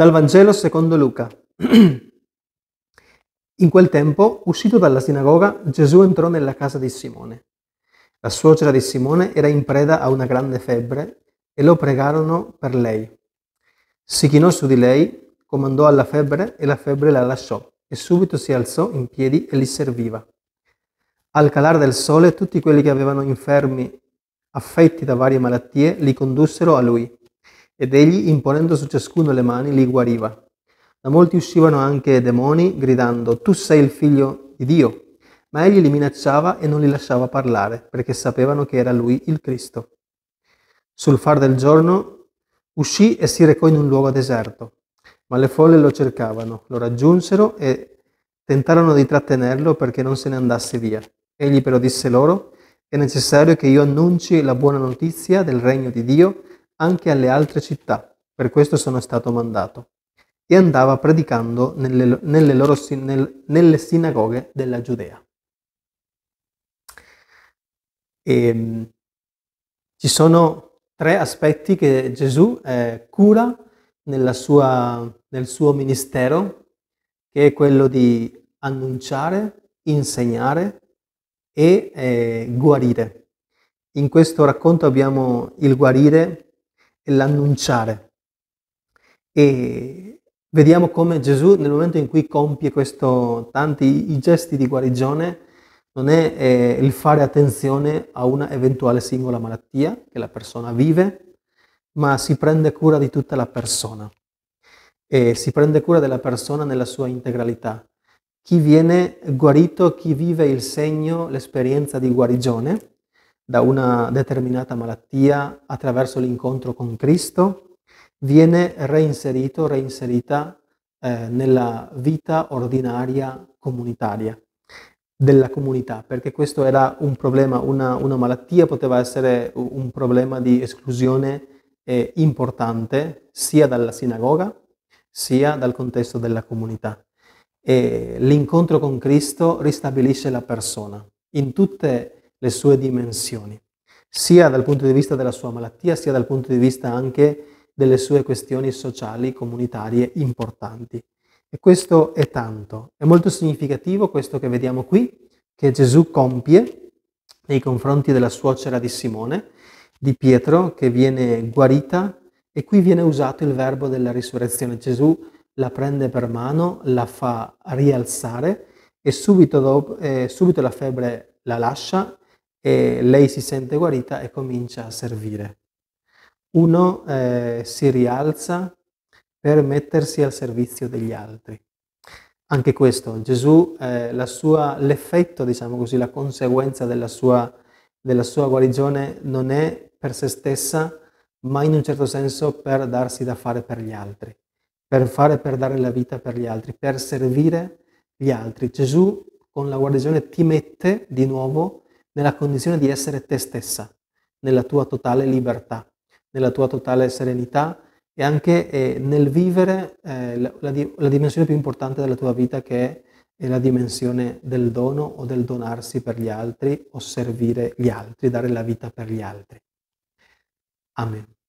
Dal Vangelo secondo Luca. In quel tempo, uscito dalla sinagoga, Gesù entrò nella casa di Simone. La suocera di Simone era in preda a una grande febbre e lo pregarono per lei. Si chinò su di lei, comandò alla febbre e la febbre la lasciò e subito si alzò in piedi e li serviva. Al calare del sole tutti quelli che avevano infermi affetti da varie malattie li condussero a lui ed egli, imponendo su ciascuno le mani, li guariva. Da molti uscivano anche demoni, gridando, Tu sei il figlio di Dio. Ma egli li minacciava e non li lasciava parlare, perché sapevano che era lui il Cristo. Sul far del giorno uscì e si recò in un luogo deserto. Ma le folle lo cercavano, lo raggiunsero e tentarono di trattenerlo perché non se ne andasse via. Egli però disse loro, è necessario che io annunci la buona notizia del regno di Dio anche alle altre città, per questo sono stato mandato, e andava predicando nelle, nelle, loro, nel, nelle sinagoghe della Giudea. E, ehm, ci sono tre aspetti che Gesù eh, cura sua, nel suo ministero, che è quello di annunciare, insegnare e eh, guarire. In questo racconto abbiamo il guarire e l'annunciare. E vediamo come Gesù nel momento in cui compie questo, tanti i gesti di guarigione, non è eh, il fare attenzione a una eventuale singola malattia che la persona vive, ma si prende cura di tutta la persona. E si prende cura della persona nella sua integralità. Chi viene guarito, chi vive il segno, l'esperienza di guarigione, da una determinata malattia attraverso l'incontro con Cristo, viene reinserito, reinserita eh, nella vita ordinaria comunitaria della comunità, perché questo era un problema, una, una malattia poteva essere un problema di esclusione eh, importante sia dalla sinagoga sia dal contesto della comunità. E l'incontro con Cristo ristabilisce la persona. In tutte le le sue dimensioni, sia dal punto di vista della sua malattia, sia dal punto di vista anche delle sue questioni sociali, comunitarie importanti. E questo è tanto, è molto significativo questo che vediamo qui, che Gesù compie nei confronti della suocera di Simone, di Pietro, che viene guarita e qui viene usato il verbo della risurrezione. Gesù la prende per mano, la fa rialzare e subito, dopo, eh, subito la febbre la lascia e lei si sente guarita e comincia a servire. Uno eh, si rialza per mettersi al servizio degli altri. Anche questo, Gesù, eh, sua, l'effetto, diciamo così, la conseguenza della sua, della sua guarigione non è per se stessa, ma in un certo senso per darsi da fare per gli altri, per fare per dare la vita per gli altri, per servire gli altri. Gesù con la guarigione ti mette di nuovo nella condizione di essere te stessa, nella tua totale libertà, nella tua totale serenità e anche eh, nel vivere eh, la, la, la, dimensione più importante della tua vita che è, è la dimensione del dono o del donarsi per gli altri o servire gli altri, dare la vita per gli altri. Amen.